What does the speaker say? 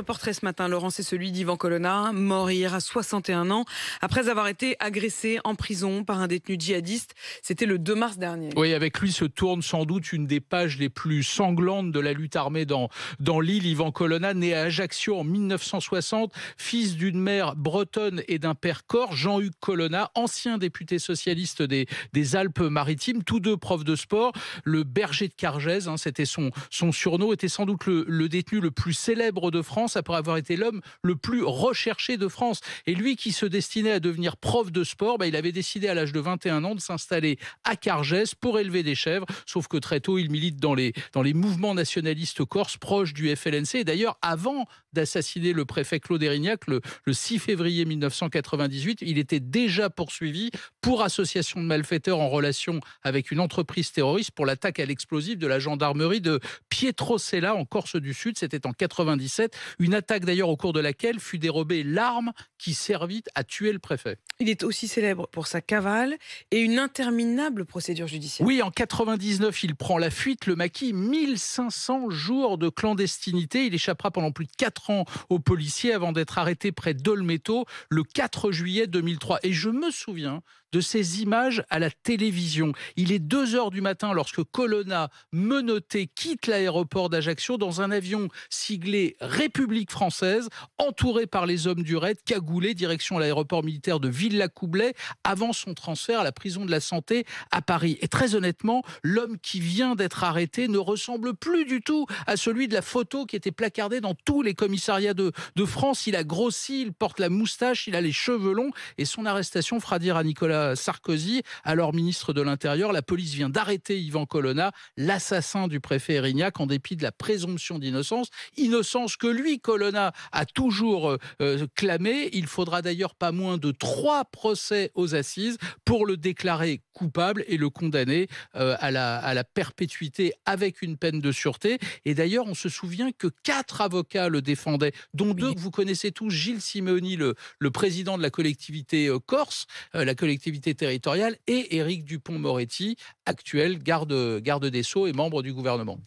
portrait ce matin, Laurent, c'est celui d'Ivan Colonna, mort hier à 61 ans, après avoir été agressé en prison par un détenu djihadiste. C'était le 2 mars dernier. Oui, avec lui se tourne sans doute une des pages les plus sanglantes de la lutte armée dans, dans l'île. Ivan Colonna, né à Ajaccio en 1960, fils d'une mère bretonne et d'un père corps, Jean-Hugues Colonna, ancien député socialiste des, des Alpes-Maritimes, tous deux profs de sport. Le berger de Cargèse, hein, c'était son, son surnom, était sans doute le détenu le plus célèbre de France après avoir été l'homme le plus recherché de France. Et lui qui se destinait à devenir prof de sport, bah, il avait décidé à l'âge de 21 ans de s'installer à Cargès pour élever des chèvres, sauf que très tôt il milite dans les, dans les mouvements nationalistes corses proches du FLNC. d'ailleurs, avant d'assassiner le préfet Claude Erignac, le, 6 février 1998, il était déjà poursuivi pour association de malfaiteurs en relation avec une entreprise terroriste pour l'attaque à l'explosif de la gendarmerie de Sella en Corse du Sud. C'était en 97. Une attaque d'ailleurs au cours de laquelle fut dérobée l'arme qui servit à tuer le préfet. Il est aussi célèbre pour sa cavale et une interminable procédure judiciaire. Oui, en 99, il prend la fuite, le maquis, 1500 jours de clandestinité. Il échappera pendant plus de 4 ans aux policiers avant d'être arrêté près d'Olmeto le 4 juillet 2003. Et je me souviens de ces images à la télévision. Il est 2 heures du matin lorsque Colonna, menotté, quitte l'aéroport d'Ajaccio dans un avion siglé République française, entouré par les hommes du raid, cagoulé, direction l'aéroport militaire de Villacoublay, avant son transfert à la prison de la santé à Paris. Et très honnêtement, l'homme qui vient d'être arrêté ne ressemble plus du tout à celui de la photo qui était placardée dans tous les commissariats de, de France. Il a grossi, il porte la moustache, il a les cheveux longs, et son arrestation fera dire à Nicolas Sarkozy, alors ministre de l'Intérieur. La police vient d'arrêter Yvan Colonna, l'assassin du préfet Erignac, en dépit de la présomption d'innocence. Innocence que lui, Colonna, a toujours euh, euh, clamé. Il faudra d'ailleurs pas moins de trois procès aux assises pour le déclarer coupable et le condamner euh, à, la, à la perpétuité avec une peine de sûreté. Et d'ailleurs, on se souvient que quatre avocats le défendaient, dont deux que vous connaissez tous, Gilles Simeoni, le, président de la collectivité corse, la collectivité territoriale et Éric Dupont-Moretti, actuel garde, garde des Sceaux et membre du gouvernement.